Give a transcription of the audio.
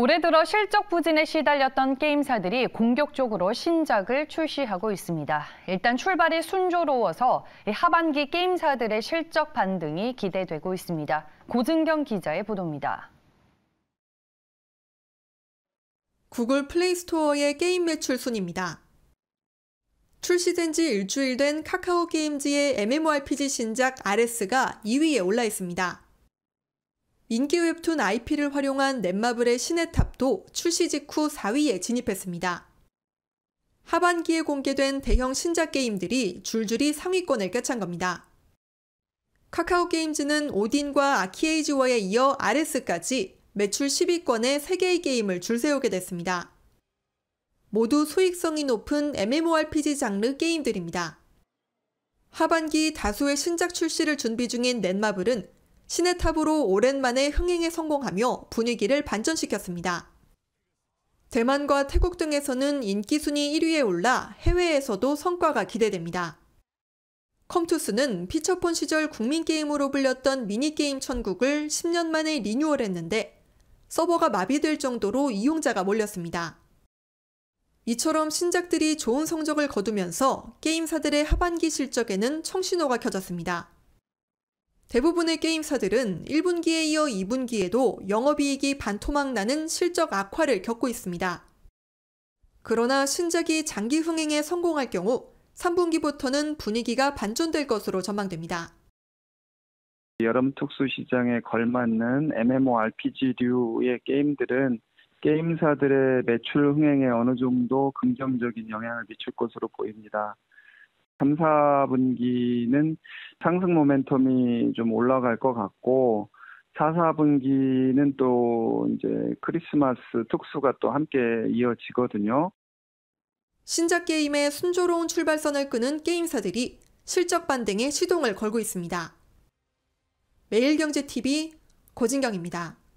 올해 들어 실적 부진에 시달렸던 게임사들이 공격적으로 신작을 출시하고 있습니다. 일단 출발이 순조로워서 하반기 게임사들의 실적 반등이 기대되고 있습니다. 고증경 기자의 보도입니다. 구글 플레이스토어의 게임 매출 순입니다. 출시된 지 일주일 된 카카오 게임즈의 MMORPG 신작 RS가 2위에 올라 있습니다. 인기 웹툰 IP를 활용한 넷마블의 신의 탑도 출시 직후 4위에 진입했습니다. 하반기에 공개된 대형 신작 게임들이 줄줄이 상위권을 꿰찬 겁니다. 카카오 게임즈는 오딘과 아키에이지워에 이어 RS까지 매출 10위권의 3개의 게임을 줄세우게 됐습니다. 모두 수익성이 높은 MMORPG 장르 게임들입니다. 하반기 다수의 신작 출시를 준비 중인 넷마블은 신의 탑으로 오랜만에 흥행에 성공하며 분위기를 반전시켰습니다. 대만과 태국 등에서는 인기순위 1위에 올라 해외에서도 성과가 기대됩니다. 컴투스는 피처폰 시절 국민게임으로 불렸던 미니게임 천국을 10년 만에 리뉴얼했는데 서버가 마비될 정도로 이용자가 몰렸습니다. 이처럼 신작들이 좋은 성적을 거두면서 게임사들의 하반기 실적에는 청신호가 켜졌습니다. 대부분의 게임사들은 1분기에 이어 2분기에도 영업이익이 반토막 나는 실적 악화를 겪고 있습니다. 그러나 신작이 장기 흥행에 성공할 경우 3분기부터는 분위기가 반전될 것으로 전망됩니다. 여름 특수 시장에 걸맞는 MMORPG류의 게임들은 게임사들의 매출 흥행에 어느 정도 긍정적인 영향을 미칠 것으로 보입니다. 3, 4분기는 상승 모멘텀이 좀 올라갈 것 같고 4, 4분기는 또 이제 크리스마스 특수가 또 함께 이어지거든요. 신작 게임의 순조로운 출발선을 끄는 게임사들이 실적 반등에 시동을 걸고 있습니다. 매일경제TV 고진경입니다.